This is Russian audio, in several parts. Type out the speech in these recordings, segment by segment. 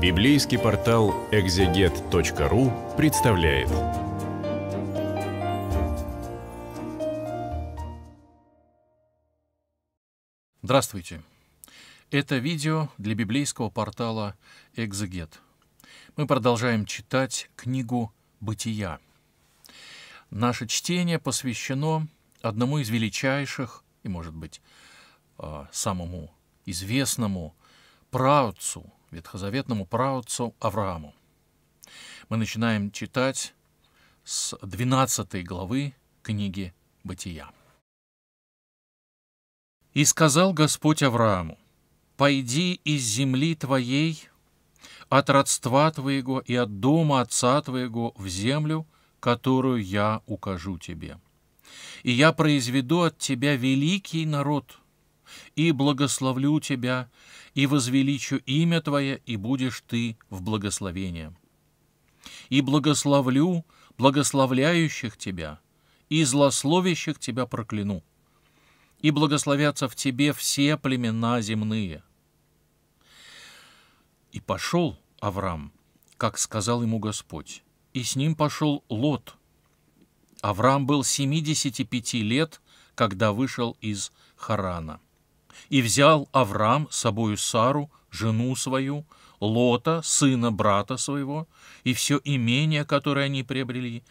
Библейский портал экзегет.ру представляет. Здравствуйте! Это видео для библейского портала «Экзегет». Мы продолжаем читать книгу «Бытия». Наше чтение посвящено одному из величайших и, может быть, а, самому известному праотцу – ветхозаветному праотцу Аврааму. Мы начинаем читать с 12 главы книги «Бытия». «И сказал Господь Аврааму, «Пойди из земли твоей, от родства твоего и от дома отца твоего в землю, которую я укажу тебе. И я произведу от тебя великий народ, и благословлю тебя, и возвеличу имя твое, и будешь ты в благословении. И благословлю благословляющих тебя, и злословящих тебя прокляну, и благословятся в тебе все племена земные». И пошел Авраам, как сказал ему Господь, и с ним пошел Лот. Авраам был 75 лет, когда вышел из Харана. И взял Авраам с собою Сару, жену свою, Лота, сына брата своего, и все имение, которое они приобрели,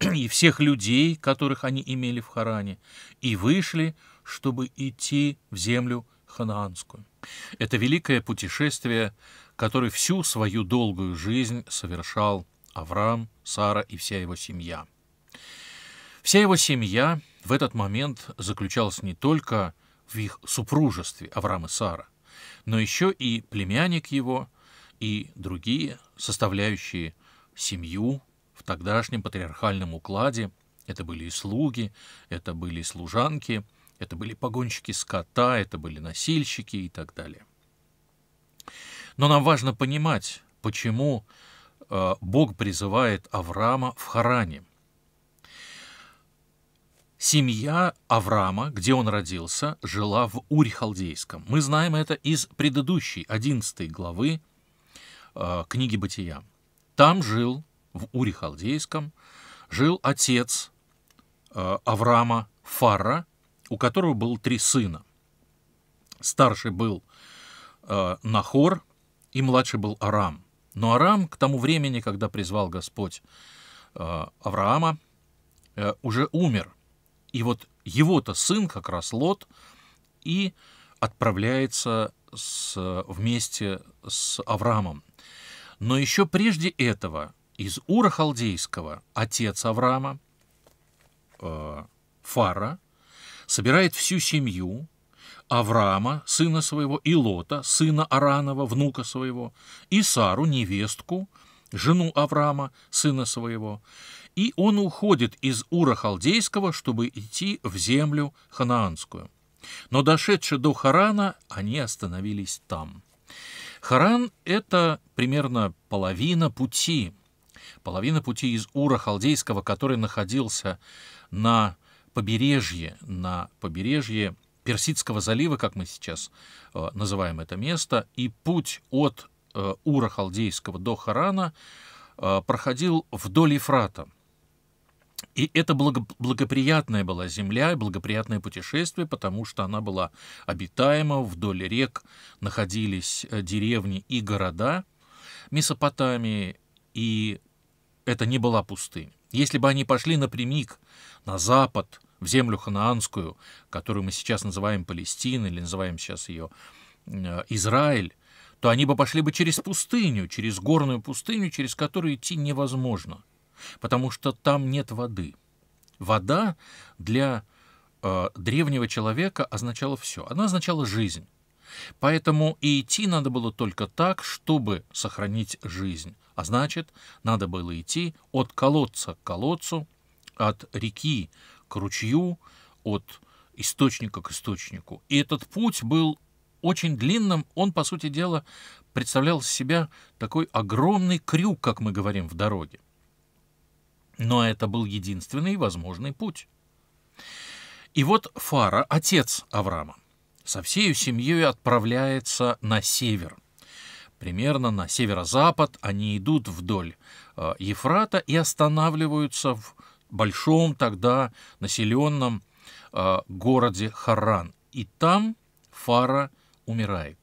и всех людей, которых они имели в Харане, и вышли, чтобы идти в землю ханаанскую. Это великое путешествие, которое всю свою долгую жизнь совершал Авраам, Сара и вся его семья. Вся его семья в этот момент заключалась не только в их супружестве Авраам и Сара, но еще и племянник его и другие, составляющие семью в тогдашнем патриархальном укладе. Это были и слуги, это были и служанки, это были погонщики скота, это были носильщики и так далее. Но нам важно понимать, почему э, Бог призывает Авраама в Харане – Семья Авраама, где он родился, жила в урь Мы знаем это из предыдущей 11 главы э, книги Бытия. Там жил, в уре жил отец э, Авраама Фара, у которого был три сына. Старший был э, Нахор, и младший был Арам. Но Арам к тому времени, когда призвал Господь э, Авраама, э, уже умер – и вот его-то сын, как раз Лот, и отправляется с, вместе с Авраамом. Но еще прежде этого из Ура Халдейского отец Авраама, э, Фара, собирает всю семью Авраама, сына своего, и Лота, сына Аранова, внука своего, и Сару, невестку, жену Авраама, сына своего, и он уходит из Ура Халдейского, чтобы идти в землю ханаанскую. Но дошедши до Харана, они остановились там. Харан — это примерно половина пути, половина пути из Ура Халдейского, который находился на побережье, на побережье Персидского залива, как мы сейчас э, называем это место, и путь от э, Ура Халдейского до Харана э, проходил вдоль Ефрата — и это благоприятная была земля, благоприятное путешествие, потому что она была обитаема, вдоль рек находились э, деревни и города Месопотамии, и это не была пустыня. Если бы они пошли напрямик на запад, в землю ханаанскую, которую мы сейчас называем Палестиной или называем сейчас ее э, Израиль, то они бы пошли бы через пустыню, через горную пустыню, через которую идти невозможно – потому что там нет воды. Вода для э, древнего человека означала все. Она означала жизнь. Поэтому и идти надо было только так, чтобы сохранить жизнь. А значит, надо было идти от колодца к колодцу, от реки к ручью, от источника к источнику. И этот путь был очень длинным. Он, по сути дела, представлял из себя такой огромный крюк, как мы говорим, в дороге. Но это был единственный возможный путь. И вот Фара, отец Авраама, со всей семьей отправляется на север. Примерно на северо-запад они идут вдоль э, Ефрата и останавливаются в большом тогда населенном э, городе Харан. И там Фара умирает.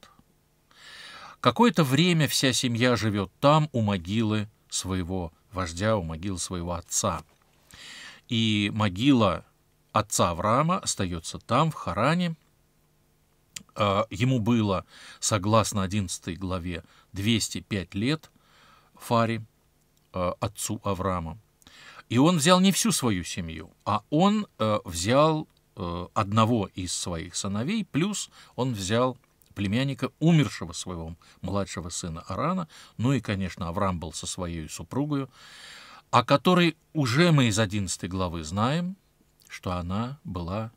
Какое-то время вся семья живет там, у могилы своего вождя, у могилы своего отца. И могила отца Авраама остается там, в Харане. А, ему было, согласно 11 главе, 205 лет Фаре, а, отцу Авраама. И он взял не всю свою семью, а он э, взял э, одного из своих сыновей, плюс он взял племянника умершего своего младшего сына Арана, ну и, конечно, Авраам был со своей супругой, о которой уже мы из 11 главы знаем, что она была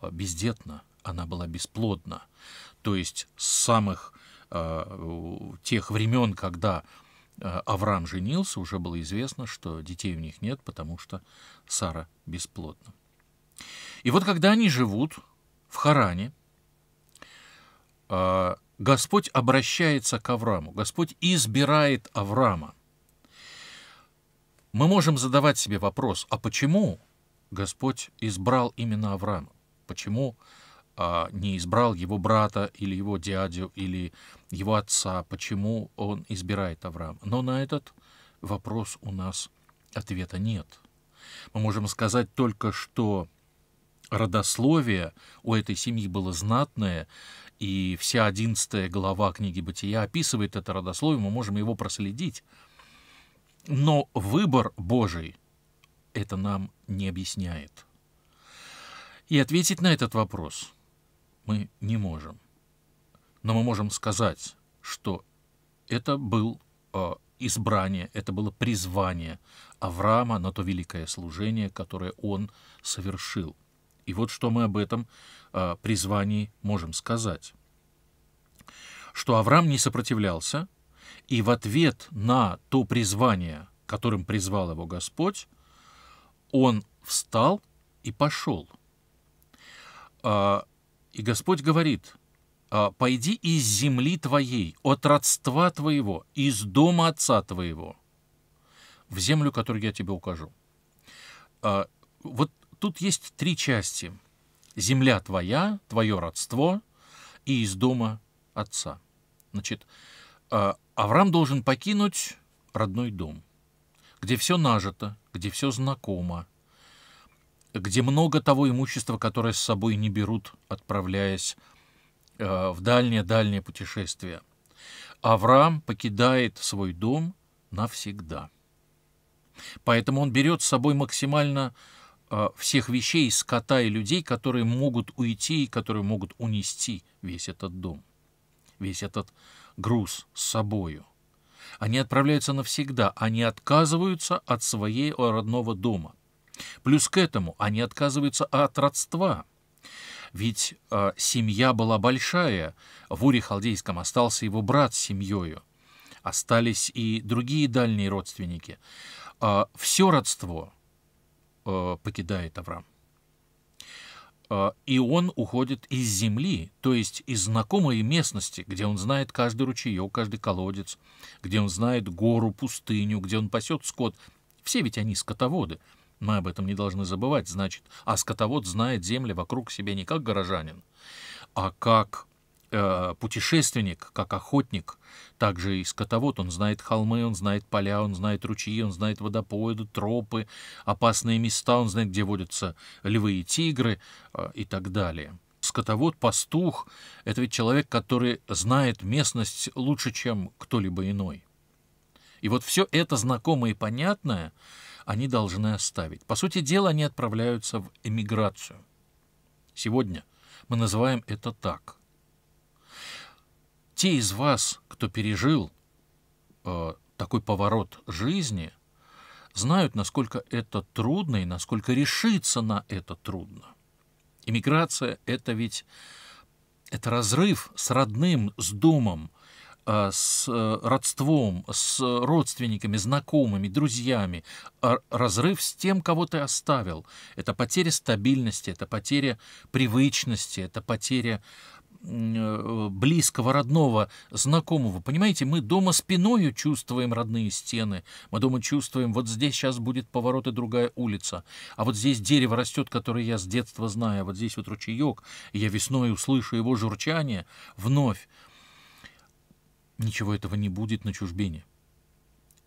э, бездетна, она была бесплодна. То есть с самых э, тех времен, когда э, Авраам женился, уже было известно, что детей у них нет, потому что Сара бесплодна. И вот когда они живут в Харане, а, Господь обращается к Аврааму, Господь избирает Авраама. Мы можем задавать себе вопрос, а почему Господь избрал именно Авраама? Почему а, не избрал его брата или его дядю или его отца? Почему он избирает Авраама? Но на этот вопрос у нас ответа нет. Мы можем сказать только, что родословие у этой семьи было знатное, и вся 11 глава книги «Бытия» описывает это родословие, мы можем его проследить. Но выбор Божий это нам не объясняет. И ответить на этот вопрос мы не можем. Но мы можем сказать, что это был э, избрание, это было призвание Авраама на то великое служение, которое он совершил – и вот что мы об этом э, призвании можем сказать. Что Авраам не сопротивлялся, и в ответ на то призвание, которым призвал его Господь, он встал и пошел. Э, и Господь говорит, «А, «Пойди из земли твоей, от родства твоего, из дома отца твоего, в землю, которую я тебе укажу». Вот Тут есть три части. Земля твоя, твое родство и из дома отца. Значит, э, Авраам должен покинуть родной дом, где все нажито, где все знакомо, где много того имущества, которое с собой не берут, отправляясь э, в дальнее-дальнее путешествие. Авраам покидает свой дом навсегда. Поэтому он берет с собой максимально Э, всех вещей, скота и людей, которые могут уйти и которые могут унести весь этот дом, весь этот груз с собою. Они отправляются навсегда, они отказываются от своей родного дома. Плюс к этому они отказываются от родства. Ведь э, семья была большая, в Уре Халдейском остался его брат с семьей, остались и другие дальние родственники. Э, все родство Э, покидает Авраам. Э, и он уходит из земли, то есть из знакомой местности, где он знает каждый ручеек, каждый колодец, где он знает гору, пустыню, где он пасет скот. Все ведь они скотоводы. Мы об этом не должны забывать, значит. А скотовод знает земли вокруг себя не как горожанин, а как Э, путешественник, как охотник, также и скотовод. Он знает холмы, он знает поля, он знает ручьи, он знает водопоиды, тропы, опасные места, он знает, где водятся львы и тигры э, и так далее. Скотовод, пастух – это ведь человек, который знает местность лучше, чем кто-либо иной. И вот все это знакомое и понятное они должны оставить. По сути дела, они отправляются в эмиграцию. Сегодня мы называем это так – те из вас, кто пережил э, такой поворот жизни, знают, насколько это трудно и насколько решиться на это трудно. Иммиграция – это ведь это разрыв с родным, с домом, э, с э, родством, с родственниками, знакомыми, друзьями, а разрыв с тем, кого ты оставил. Это потеря стабильности, это потеря привычности, это потеря Э, близкого, родного, знакомого. Понимаете, мы дома спиною чувствуем родные стены, мы дома чувствуем, вот здесь сейчас будет поворот и другая улица, а вот здесь дерево растет, которое я с детства знаю, вот здесь вот ручеек, и я весной услышу его журчание вновь. Ничего этого не будет на чужбине.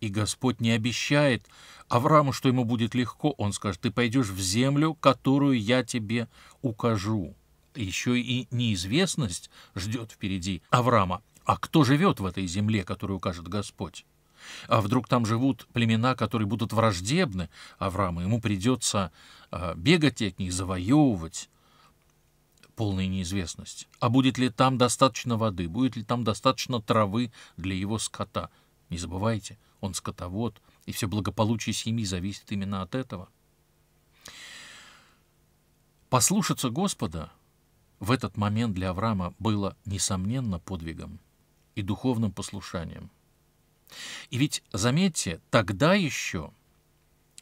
И Господь не обещает Аврааму, что ему будет легко. Он скажет, ты пойдешь в землю, которую я тебе укажу еще и неизвестность ждет впереди Авраама. А кто живет в этой земле, которую укажет Господь? А вдруг там живут племена, которые будут враждебны Аврааму? Ему придется а, бегать от них, завоевывать полная неизвестность. А будет ли там достаточно воды, будет ли там достаточно травы для его скота? Не забывайте, он скотовод, и все благополучие семьи зависит именно от этого. Послушаться Господа — в этот момент для Авраама было, несомненно, подвигом и духовным послушанием. И ведь, заметьте, тогда еще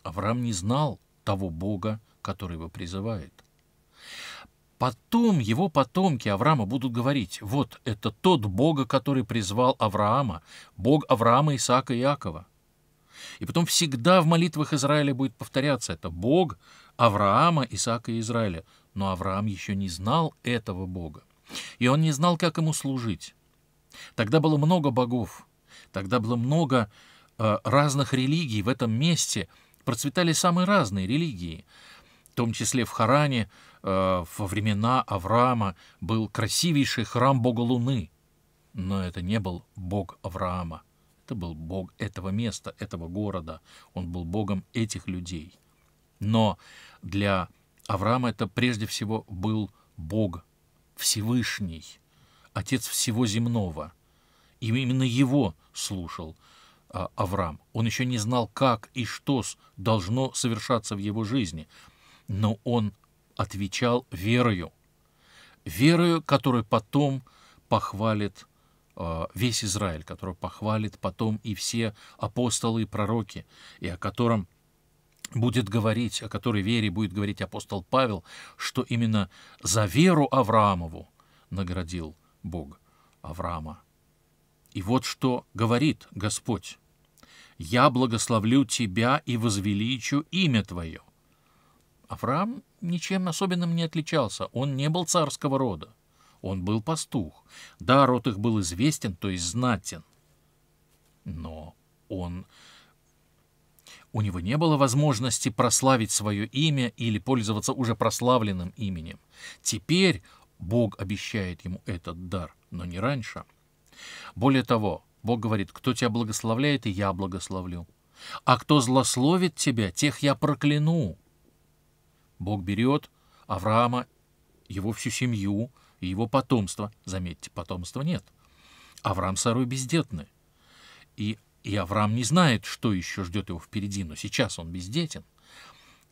Авраам не знал того Бога, который его призывает. Потом его потомки Авраама будут говорить, вот это тот Бога, который призвал Авраама, Бог Авраама, Исаака и Иакова. И потом всегда в молитвах Израиля будет повторяться это Бог Авраама, Исаака и Израиля – но Авраам еще не знал этого Бога, и он не знал, как ему служить. Тогда было много богов, тогда было много э, разных религий в этом месте, процветали самые разные религии. В том числе в Харане э, во времена Авраама был красивейший храм бога Луны, но это не был бог Авраама. Это был бог этого места, этого города. Он был богом этих людей. Но для Авраам это прежде всего был Бог Всевышний, Отец всего земного. И именно его слушал а, Авраам. Он еще не знал, как и что должно совершаться в его жизни, но он отвечал верою. Верою, которую потом похвалит а, весь Израиль, которую похвалит потом и все апостолы и пророки, и о котором – будет говорить, о которой вере будет говорить апостол Павел, что именно за веру Авраамову наградил Бог Авраама. И вот что говорит Господь. «Я благословлю тебя и возвеличу имя твое». Авраам ничем особенным не отличался, он не был царского рода, он был пастух. Да, род их был известен, то есть знатен, но он у него не было возможности прославить свое имя или пользоваться уже прославленным именем. Теперь Бог обещает ему этот дар, но не раньше. Более того, Бог говорит, кто тебя благословляет, и я благословлю. А кто злословит тебя, тех я прокляну. Бог берет Авраама, его всю семью и его потомство. Заметьте, потомства нет. Авраам с Сарой бездетны. И и Авраам не знает, что еще ждет его впереди, но сейчас он бездетен.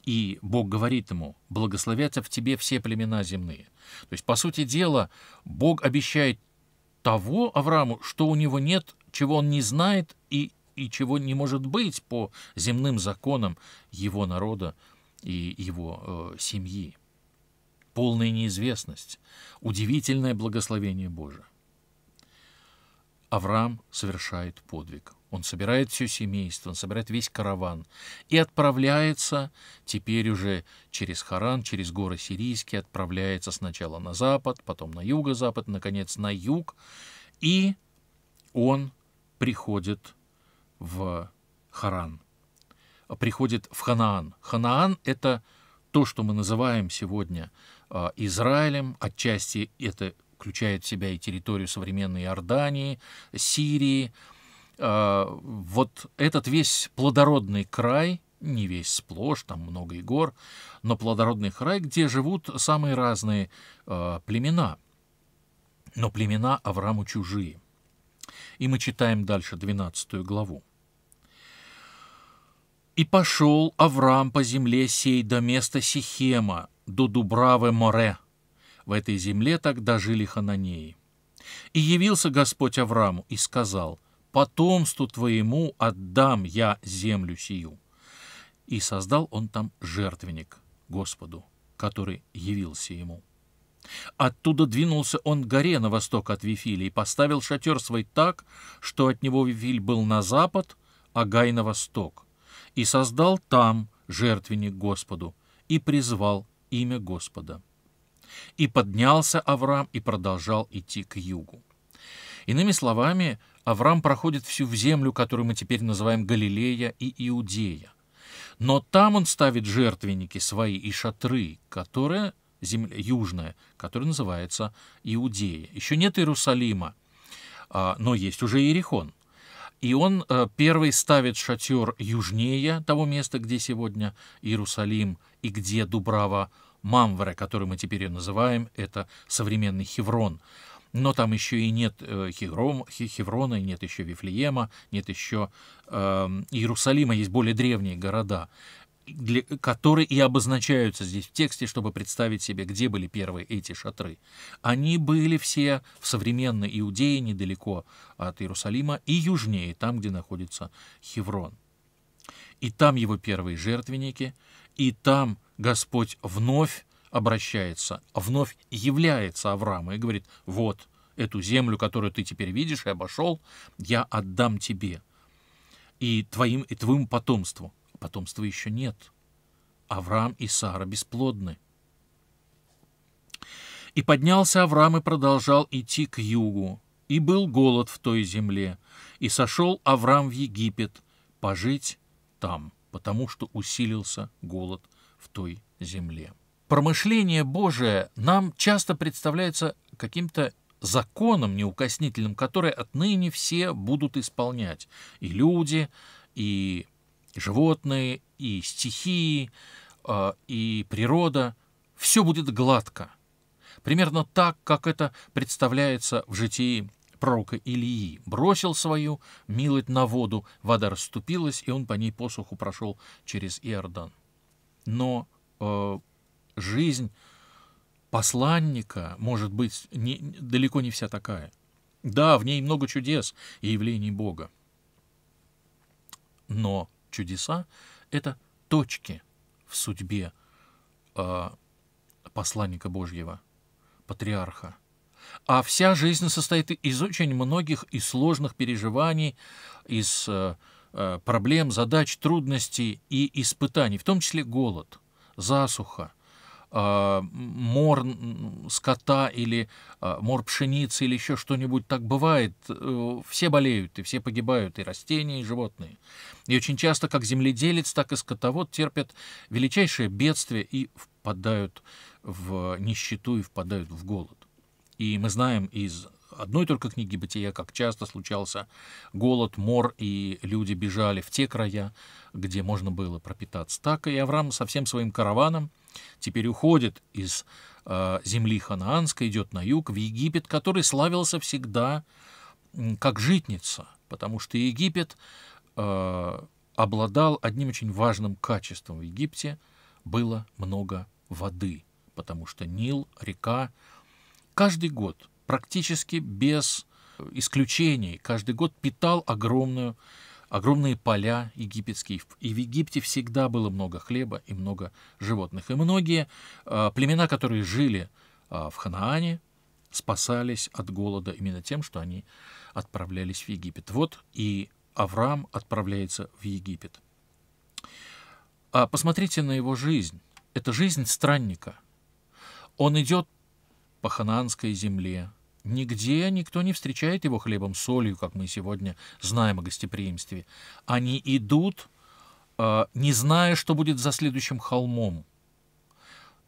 И Бог говорит ему, благословятся в тебе все племена земные. То есть, по сути дела, Бог обещает того Аврааму, что у него нет, чего он не знает и, и чего не может быть по земным законам его народа и его э, семьи. Полная неизвестность, удивительное благословение Божие. Авраам совершает подвиг. Он собирает все семейство, он собирает весь караван и отправляется теперь уже через Харан, через горы Сирийские, отправляется сначала на запад, потом на юго-запад, наконец на юг, и он приходит в Харан, приходит в Ханаан. Ханаан — это то, что мы называем сегодня а, Израилем, отчасти это включает в себя и территорию современной Иордании, Сирии, а, вот этот весь плодородный край, не весь сплошь, там много и гор, но плодородный край, где живут самые разные э, племена. Но племена Аврааму чужие. И мы читаем дальше 12 главу. «И пошел Авраам по земле сей до места Сихема, до Дубравы Море. В этой земле тогда жили хананеи. И явился Господь Аврааму и сказал – потомству твоему отдам я землю сию». И создал он там жертвенник Господу, который явился ему. Оттуда двинулся он к горе на восток от Вифиля и поставил шатер свой так, что от него Вифиль был на запад, а Гай на восток. И создал там жертвенник Господу, и призвал имя Господа. И поднялся Авраам и продолжал идти к югу. Иными словами, Авраам проходит всю землю, которую мы теперь называем Галилея и Иудея. Но там он ставит жертвенники свои и шатры, которые земля южная, которая называется Иудея. Еще нет Иерусалима, а, но есть уже Иерихон. И он э, первый ставит шатер южнее того места, где сегодня Иерусалим и где Дубрава Мамвре, который мы теперь и называем, это современный Хеврон но там еще и нет э, Хеврона, нет еще Вифлеема, нет еще эм, Иерусалима, есть более древние города, для, которые и обозначаются здесь в тексте, чтобы представить себе, где были первые эти шатры. Они были все в современной Иудее, недалеко от Иерусалима, и южнее, там, где находится Хеврон. И там его первые жертвенники, и там Господь вновь обращается, вновь является Аврааму и говорит, вот эту землю, которую ты теперь видишь и обошел, я отдам тебе и твоим, и твоему потомству. Потомства еще нет. Авраам и Сара бесплодны. И поднялся Авраам и продолжал идти к югу. И был голод в той земле. И сошел Авраам в Египет пожить там, потому что усилился голод в той земле промышление Божие нам часто представляется каким-то законом неукоснительным, который отныне все будут исполнять. И люди, и животные, и стихии, а, и природа. Все будет гладко. Примерно так, как это представляется в житии пророка Илии. Бросил свою милость на воду, вода расступилась, и он по ней посуху прошел через Иордан. Но э, жизнь посланника может быть не, далеко не вся такая. Да, в ней много чудес и явлений Бога. Но чудеса — это точки в судьбе э, посланника Божьего, патриарха. А вся жизнь состоит из очень многих и сложных переживаний, из э, э проблем, задач, трудностей и испытаний, в том числе голод, засуха, а, мор скота или а, мор пшеницы или еще что-нибудь. Так бывает. Э, все болеют, и все погибают, и растения, и животные. И очень часто как земледелец, так и скотовод терпят величайшее бедствие и впадают в нищету и впадают в голод. И мы знаем из одной только книги «Бытия», как часто случался голод, мор, и люди бежали в те края, где можно было пропитаться. Так и Авраам со всем своим караваном Теперь уходит из э, земли ханаанской, идет на юг, в Египет, который славился всегда как житница, потому что Египет э, обладал одним очень важным качеством в Египте – было много воды, потому что Нил, река, каждый год практически без э, исключений, каждый год питал огромную огромные поля египетские. И в Египте всегда было много хлеба и много животных. И многие э, племена, которые жили э, в Ханаане, спасались от голода именно тем, что они отправлялись в Египет. Вот и Авраам отправляется в Египет. А посмотрите на его жизнь. Это жизнь странника. Он идет по ханаанской земле, Нигде никто не встречает его хлебом солью, как мы сегодня знаем о гостеприимстве. Они идут, э, не зная, что будет за следующим холмом.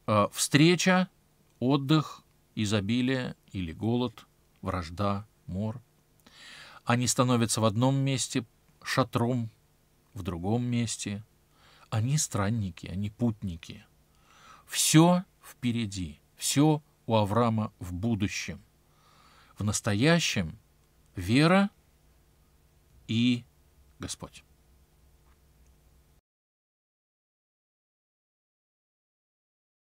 Э, встреча, отдых, изобилие или голод, вражда, мор. Они становятся в одном месте шатром, в другом месте. Они странники, они путники. Все впереди, все у Авраама в будущем в настоящем вера и Господь.